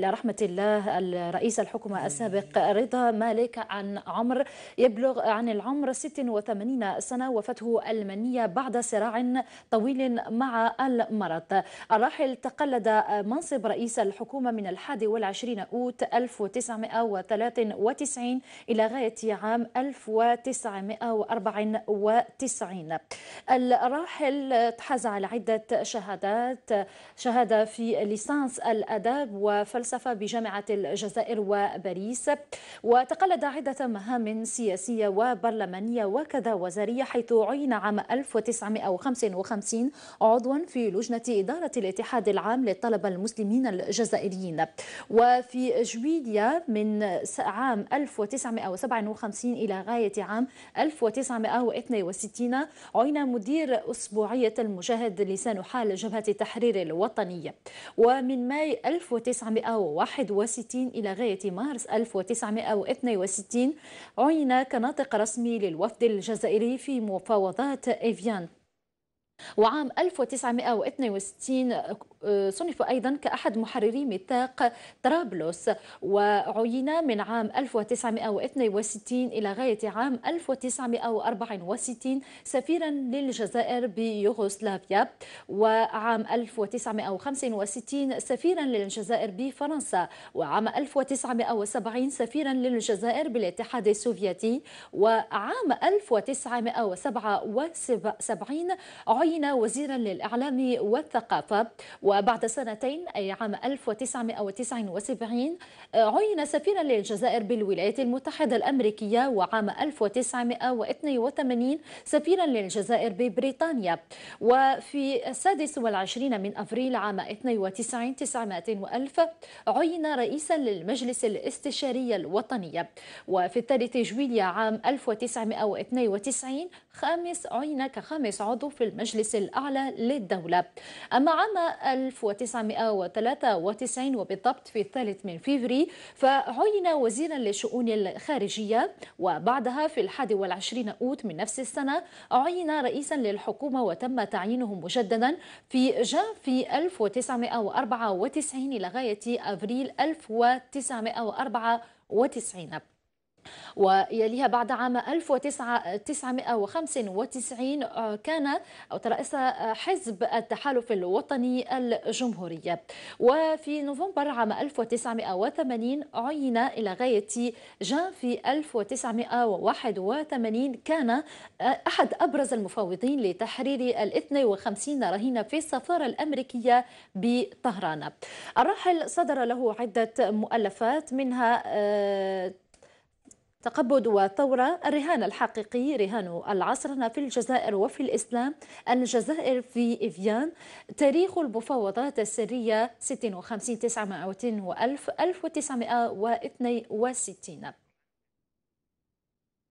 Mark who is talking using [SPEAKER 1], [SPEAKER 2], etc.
[SPEAKER 1] إلى رحمة الله الرئيس الحكومة السابق رضا مالك عن عمر يبلغ عن العمر 86 سنة وفاته المنية بعد صراع طويل مع المرض الراحل تقلد منصب رئيس الحكومة من 21 أوت 1993 إلى غاية عام 1994 الراحل تحاز على عدة شهادات شهادة في ليسانس الأداب وفلسفة الفلسفة بجامعة الجزائر وباريس وتقلد عدة مهام سياسية وبرلمانية وكذا وزارية حيث عين عام 1955 عضوا في لجنة إدارة الاتحاد العام للطلبة المسلمين الجزائريين وفي جويليا من عام 1957 إلى غاية عام 1962 عين مدير أسبوعية المجاهد لسان حال جبهة التحرير الوطنية ومن ماي 1900 1961 إلى غاية مارس 1962 عين كناطق رسمي للوفد الجزائري في مفاوضات إيفيان وعام 1962 آه، صنف أيضا كأحد محرري ميثاق طرابلس وعين من عام 1962 إلى غاية عام 1964 سفيرا للجزائر بيوغوسلافيا وعام 1965 سفيرا للجزائر بفرنسا وعام 1970 سفيرا للجزائر بالاتحاد السوفيتي وعام 1977 عين وزيرا للإعلام والثقافة وبعد سنتين أي عام 1979 عين سفيرا للجزائر بالولايات المتحدة الأمريكية وعام 1982 سفيرا للجزائر ببريطانيا وفي 26 من أفريل عام 92 900 وألف عين رئيسا للمجلس الاستشاري الوطني وفي 3 جويليا عام 1992 خامس عين كخامس عضو في المجلس المجلس الأعلى للدولة أما عام 1993 وبالضبط في الثالث من فيفري فعين وزيرا للشؤون الخارجية وبعدها في الحادي والعشرين أوت من نفس السنة عين رئيسا للحكومة وتم تعيينه مجددا في جان في 1994 لغاية أفريل 1994 ويليها بعد عام 1995 آه، كان أو ترأس حزب التحالف الوطني الجمهوري وفي نوفمبر عام 1980 عين إلى غاية جان في 1981 كان آه، أحد أبرز المفاوضين لتحرير ال 52 رهينة في السفارة الأمريكية بطهران الراحل صدر له عدة مؤلفات منها آه، تقبد وثورة الرهان الحقيقي رهان العصرنة في الجزائر وفي الإسلام الجزائر في إفيان تاريخ المفاوضات السرية 56 900 وألف 1962